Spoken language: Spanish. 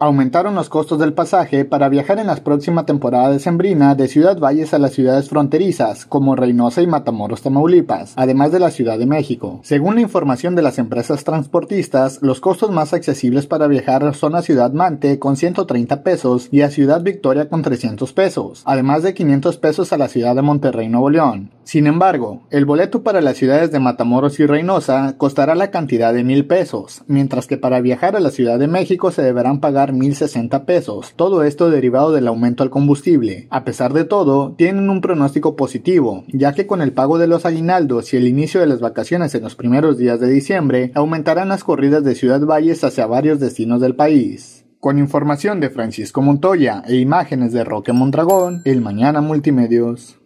Aumentaron los costos del pasaje para viajar en la próxima temporada sembrina de Ciudad Valles a las ciudades fronterizas, como Reynosa y Matamoros, Tamaulipas, además de la Ciudad de México. Según la información de las empresas transportistas, los costos más accesibles para viajar son a Ciudad Mante con 130 pesos y a Ciudad Victoria con 300 pesos, además de 500 pesos a la ciudad de Monterrey, Nuevo León. Sin embargo, el boleto para las ciudades de Matamoros y Reynosa costará la cantidad de mil pesos, mientras que para viajar a la Ciudad de México se deberán pagar mil sesenta pesos, todo esto derivado del aumento al combustible. A pesar de todo, tienen un pronóstico positivo, ya que con el pago de los aguinaldos y el inicio de las vacaciones en los primeros días de diciembre, aumentarán las corridas de Ciudad Valles hacia varios destinos del país. Con información de Francisco Montoya e imágenes de Roque Mondragón, el Mañana Multimedios.